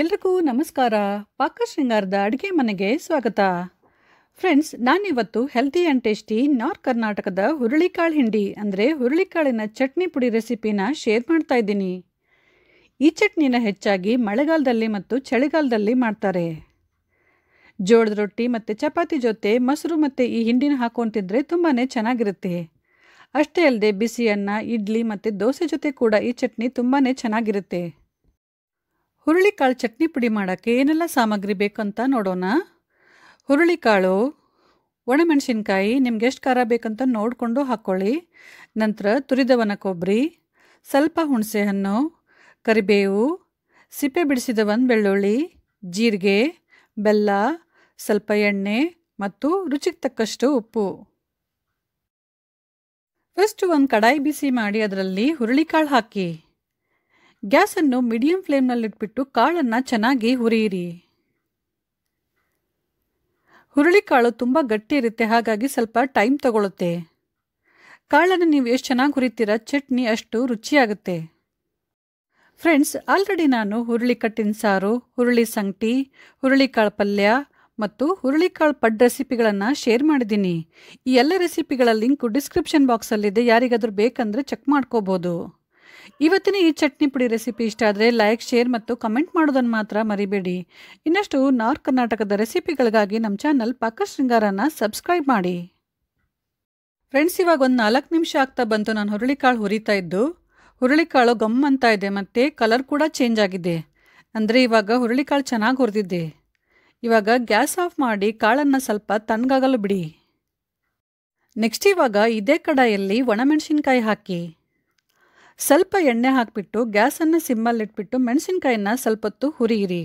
ಎಲ್ರಿಗೂ ನಮಸ್ಕಾರ ಪಾಕ ಶೃಂಗಾರದ ಅಡುಗೆ ಮನೆಗೆ ಸ್ವಾಗತ ಫ್ರೆಂಡ್ಸ್ ನಾನಿವತ್ತು ಹೆಲ್ತಿ ಆ್ಯಂಡ್ ಟೇಸ್ಟಿ ನಾರ್ತ್ ಕರ್ನಾಟಕದ ಹುರುಳಿಕಾಳು ಹಿಂಡಿ ಅಂದರೆ ಹುರುಳಿಕಾಳಿನ ಚಟ್ನಿ ಪುಡಿ ರೆಸಿಪಿನ ಶೇರ್ ಮಾಡ್ತಾ ಇದ್ದೀನಿ ಈ ಚಟ್ನಿನ ಹೆಚ್ಚಾಗಿ ಮಳೆಗಾಲದಲ್ಲಿ ಮತ್ತು ಚಳಿಗಾಲದಲ್ಲಿ ಮಾಡ್ತಾರೆ ಜೋಳದ ರೊಟ್ಟಿ ಮತ್ತು ಚಪಾತಿ ಜೊತೆ ಮೊಸರು ಮತ್ತು ಈ ಹಿಂಡಿನ ಹಾಕ್ಕೊಂತಿದ್ರೆ ತುಂಬಾ ಚೆನ್ನಾಗಿರುತ್ತೆ ಅಷ್ಟೇ ಅಲ್ಲದೆ ಬಿಸಿ ಅನ್ನ ಇಡ್ಲಿ ಮತ್ತು ದೋಸೆ ಜೊತೆ ಕೂಡ ಈ ಚಟ್ನಿ ತುಂಬಾ ಚೆನ್ನಾಗಿರುತ್ತೆ ಹುರುಳಿಕಾಳು ಚಟ್ನಿ ಪುಡಿ ಮಾಡೋಕ್ಕೆ ಏನೆಲ್ಲ ಸಾಮಗ್ರಿ ಬೇಕಂತ ನೋಡೋಣ ಹುರುಳಿಕಾಳು ಒಣಮೆಣಸಿನ್ಕಾಯಿ ನಿಮ್ಗೆ ಎಷ್ಟು ಖಾರ ಬೇಕಂತ ನೋಡಿಕೊಂಡು ಹಾಕ್ಕೊಳ್ಳಿ ನಂತರ ತುರಿದವನ ಕೊಬ್ಬರಿ ಸ್ವಲ್ಪ ಹುಣಸೆಹಣ್ಣು ಕರಿಬೇವು ಸಿಪ್ಪೆ ಬಿಡಿಸಿದ ಒಂದು ಬೆಳ್ಳುಳ್ಳಿ ಜೀರಿಗೆ ಬೆಲ್ಲ ಸ್ವಲ್ಪ ಎಣ್ಣೆ ಮತ್ತು ರುಚಿಗೆ ತಕ್ಕಷ್ಟು ಉಪ್ಪು ಫಸ್ಟ್ ಒಂದು ಕಡಾಯಿ ಬಿಸಿ ಮಾಡಿ ಅದರಲ್ಲಿ ಹುರುಳಿಕಾಳು ಹಾಕಿ ಗ್ಯಾಸನ್ನು ಮೀಡಿಯಂ ಫ್ಲೇಮ್ನಲ್ಲಿಟ್ಬಿಟ್ಟು ಕಾಳನ್ನು ಚೆನ್ನಾಗಿ ಹುರಿಯಿರಿ ಹುರುಳಿಕಾಳು ತುಂಬ ಗಟ್ಟಿ ಇರುತ್ತೆ ಹಾಗಾಗಿ ಸ್ವಲ್ಪ ಟೈಮ್ ತಗೊಳುತ್ತೆ ಕಾಳನ್ನು ನೀವು ಎಷ್ಟು ಚೆನ್ನಾಗಿ ಹುರಿತೀರಾ ಚಟ್ನಿ ಅಷ್ಟು ರುಚಿಯಾಗುತ್ತೆ ಫ್ರೆಂಡ್ಸ್ ಆಲ್ರೆಡಿ ನಾನು ಹುರುಳಿ ಕಟ್ಟಿನ ಸಾರು ಹುರುಳಿ ಸಂಗಟಿ ಹುರುಳಿಕಾಳು ಪಲ್ಯ ಮತ್ತು ಹುರುಳಿಕಾಳು ಪಡ್ ರೆಸಿಪಿಗಳನ್ನು ಶೇರ್ ಮಾಡಿದ್ದೀನಿ ಈ ಎಲ್ಲ ರೆಸಿಪಿಗಳ ಲಿಂಕು ಡಿಸ್ಕ್ರಿಪ್ಷನ್ ಬಾಕ್ಸಲ್ಲಿದೆ ಯಾರಿಗಾದರೂ ಬೇಕಂದರೆ ಚೆಕ್ ಮಾಡ್ಕೋಬೋದು ಇವತ್ತಿನ ಈ ಚಟ್ನಿ ಪುಡಿ ರೆಸಿಪಿ ಇಷ್ಟ ಆದರೆ ಲೈಕ್ ಶೇರ್ ಮತ್ತು ಕಮೆಂಟ್ ಮಾಡೋದನ್ನು ಮಾತ್ರ ಮರಿಬೇಡಿ ಇನ್ನಷ್ಟು ನಾರ್ತ್ ಕರ್ನಾಟಕದ ರೆಸಿಪಿಗಳಿಗಾಗಿ ನಮ್ಮ ಚಾನಲ್ ಪಾಕ ಶೃಂಗಾರನ ಸಬ್ಸ್ಕ್ರೈಬ್ ಮಾಡಿ ಫ್ರೆಂಡ್ಸ್ ಇವಾಗ ಒಂದು ನಾಲ್ಕು ನಿಮಿಷ ಆಗ್ತಾ ಬಂತು ನಾನು ಹುರುಳಿಕಾಳು ಹುರಿತಾ ಇದ್ದು ಹುರುಳಿಕಾಳು ಗಮ್ ಅಂತ ಇದೆ ಮತ್ತು ಕಲರ್ ಕೂಡ ಚೇಂಜ್ ಆಗಿದೆ ಅಂದರೆ ಇವಾಗ ಹುರುಳಿಕಾಳು ಚೆನ್ನಾಗಿ ಹುರಿದಿದ್ದೆ ಇವಾಗ ಗ್ಯಾಸ್ ಆಫ್ ಮಾಡಿ ಕಾಳನ್ನು ಸ್ವಲ್ಪ ತಣ್ಣಗಾಗಲು ಬಿಡಿ ನೆಕ್ಸ್ಟ್ ಇವಾಗ ಇದೇ ಕಡಾಯಲ್ಲಿ ಒಣಮೆಣಸಿನ್ಕಾಯಿ ಹಾಕಿ ಸ್ವಲ್ಪ ಎಣ್ಣೆ ಹಾಕಿಬಿಟ್ಟು ಗ್ಯಾಸನ್ನು ಸಿಮ್ಮಲ್ಲಿಟ್ಬಿಟ್ಟು ಮೆಣಸಿನ್ಕಾಯಿನ ಸ್ವಲ್ಪ ಹೊತ್ತು ಹುರಿಯಿರಿ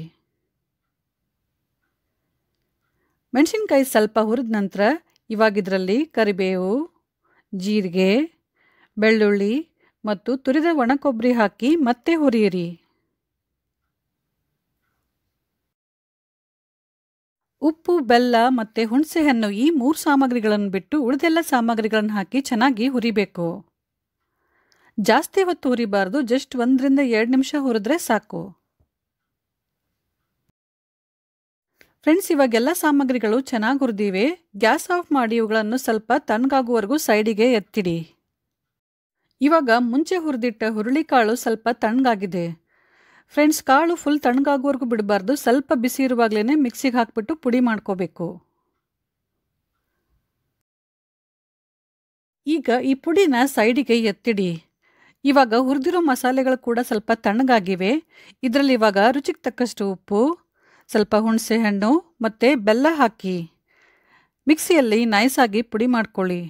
ಮೆಣಸಿನ್ಕಾಯಿ ಸ್ವಲ್ಪ ಹುರಿದ ನಂತರ ಇವಾಗಿದರಲ್ಲಿ ಕರಿಬೇವು ಜೀರಿಗೆ ಬೆಳ್ಳುಳ್ಳಿ ಮತ್ತು ತುರಿದ ಒಣ ಕೊಬ್ಬರಿ ಹಾಕಿ ಮತ್ತೆ ಹುರಿಯಿರಿ ಉಪ್ಪು ಬೆಲ್ಲ ಮತ್ತು ಹುಣಸೆಹಣ್ಣು ಈ ಮೂರು ಸಾಮಗ್ರಿಗಳನ್ನು ಬಿಟ್ಟು ಉಳಿದೆಲ್ಲ ಸಾಮಗ್ರಿಗಳನ್ನು ಹಾಕಿ ಚೆನ್ನಾಗಿ ಹುರಿಬೇಕು ಜಾಸ್ತಿ ಹೊತ್ತು ಹುರಿಬಾರ್ದು ಜಸ್ಟ್ ಒಂದರಿಂದ ಎರಡು ನಿಮಿಷ ಹುರಿದ್ರೆ ಸಾಕು ಫ್ರೆಂಡ್ಸ್ ಇವಾಗೆಲ್ಲ ಸಾಮಗ್ರಿಗಳು ಚೆನ್ನಾಗಿ ಹುರಿದಿವೆ ಗ್ಯಾಸ್ ಆಫ್ ಮಾಡಿ ಇವುಗಳನ್ನು ಸ್ವಲ್ಪ ತಣ್ಣಗಾಗುವವರೆಗೂ ಸೈಡಿಗೆ ಎತ್ತಿಡಿ ಇವಾಗ ಮುಂಚೆ ಹುರಿದಿಟ್ಟ ಹುರುಳಿಕಾಳು ಸ್ವಲ್ಪ ತಣ್ಣಗಾಗಿದೆ ಫ್ರೆಂಡ್ಸ್ ಕಾಳು ಫುಲ್ ತಣ್ಣಗಾಗುವವರೆಗೂ ಬಿಡಬಾರ್ದು ಸ್ವಲ್ಪ ಬಿಸಿ ಇರುವಾಗಲೇ ಮಿಕ್ಸಿಗೆ ಹಾಕಿಬಿಟ್ಟು ಪುಡಿ ಮಾಡ್ಕೋಬೇಕು ಈಗ ಈ ಪುಡಿನ ಸೈಡಿಗೆ ಎತ್ತಿಡಿ ಇವಾಗ ಹುರಿದಿರೋ ಮಸಾಲೆಗಳು ಕೂಡ ಸ್ವಲ್ಪ ತಣ್ಣಗಾಗಿವೆ ಇದರಲ್ಲಿ ಇವಾಗ ರುಚಿಗೆ ತಕ್ಕಷ್ಟು ಉಪ್ಪು ಸ್ವಲ್ಪ ಹುಣಸೆ ಹಣ್ಣು ಮತ್ತು ಬೆಲ್ಲ ಹಾಕಿ ಮಿಕ್ಸಿಯಲ್ಲಿ ನೈಸಾಗಿ ಪುಡಿ ಮಾಡ್ಕೊಳ್ಳಿ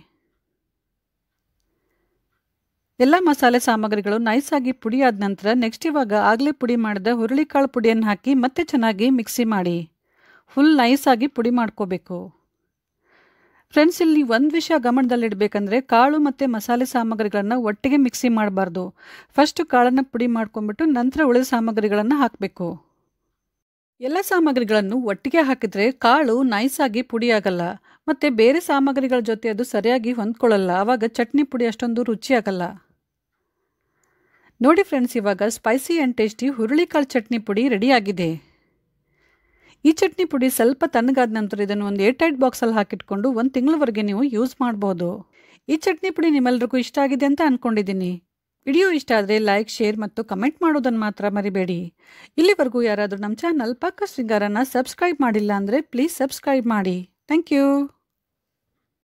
ಎಲ್ಲ ಮಸಾಲೆ ಸಾಮಗ್ರಿಗಳು ನೈಸಾಗಿ ಪುಡಿಯಾದ ನಂತರ ನೆಕ್ಸ್ಟ್ ಇವಾಗ ಆಗಲೇ ಪುಡಿ ಮಾಡಿದ ಹುರುಳಿಕಾಳು ಪುಡಿಯನ್ನು ಹಾಕಿ ಮತ್ತೆ ಚೆನ್ನಾಗಿ ಮಿಕ್ಸಿ ಮಾಡಿ ಫುಲ್ ನೈಸಾಗಿ ಪುಡಿ ಮಾಡ್ಕೋಬೇಕು ಫ್ರೆಂಡ್ಸ್ ಇಲ್ಲಿ ಒಂದು ವಿಷಯ ಗಮನದಲ್ಲಿಡಬೇಕಂದ್ರೆ ಕಾಳು ಮತ್ತು ಮಸಾಲೆ ಸಾಮಗ್ರಿಗಳನ್ನು ಒಟ್ಟಿಗೆ ಮಿಕ್ಸಿ ಮಾಡಬಾರ್ದು ಫಸ್ಟು ಕಾಳನ್ನು ಪುಡಿ ಮಾಡ್ಕೊಂಡ್ಬಿಟ್ಟು ನಂತರ ಉಳಿದ ಸಾಮಗ್ರಿಗಳನ್ನು ಹಾಕಬೇಕು ಎಲ್ಲ ಸಾಮಗ್ರಿಗಳನ್ನು ಒಟ್ಟಿಗೆ ಹಾಕಿದರೆ ಕಾಳು ನೈಸಾಗಿ ಪುಡಿಯಾಗಲ್ಲ ಮತ್ತು ಬೇರೆ ಸಾಮಗ್ರಿಗಳ ಜೊತೆ ಅದು ಸರಿಯಾಗಿ ಹೊಂದ್ಕೊಳ್ಳಲ್ಲ ಆವಾಗ ಚಟ್ನಿ ಪುಡಿ ಅಷ್ಟೊಂದು ರುಚಿಯಾಗಲ್ಲ ನೋಡಿ ಫ್ರೆಂಡ್ಸ್ ಇವಾಗ ಸ್ಪೈಸಿ ಆ್ಯಂಡ್ ಟೇಸ್ಟಿ ಹುರುಳಿಕಾಳು ಚಟ್ನಿ ಪುಡಿ ರೆಡಿಯಾಗಿದೆ ಈ ಚಟ್ನಿ ಪುಡಿ ಸ್ವಲ್ಪ ತಣ್ಣಗಾದ ನಂತರ ಇದನ್ನು ಒಂದು ಏರ್ ಟೈಟ್ ಬಾಕ್ಸಲ್ಲಿ ಹಾಕಿಟ್ಕೊಂಡು ಒಂದು ತಿಂಗಳವರೆಗೆ ನೀವು ಯೂಸ್ ಮಾಡ್ಬೋದು ಈ ಚಟ್ನಿ ಪುಡಿ ನಿಮ್ಮೆಲ್ರಿಗೂ ಇಷ್ಟ ಆಗಿದೆ ಅಂತ ಅಂದ್ಕೊಂಡಿದ್ದೀನಿ ವಿಡಿಯೋ ಇಷ್ಟ ಆದರೆ ಲೈಕ್ ಶೇರ್ ಮತ್ತು ಕಮೆಂಟ್ ಮಾಡೋದನ್ನು ಮಾತ್ರ ಮರಿಬೇಡಿ ಇಲ್ಲಿವರೆಗೂ ಯಾರಾದರೂ ನಮ್ಮ ಚಾನಲ್ ಪಕ್ಕ ಶೃಂಗಾರನ ಸಬ್ಸ್ಕ್ರೈಬ್ ಮಾಡಿಲ್ಲ ಅಂದರೆ ಪ್ಲೀಸ್ ಸಬ್ಸ್ಕ್ರೈಬ್ ಮಾಡಿ ಥ್ಯಾಂಕ್ ಯು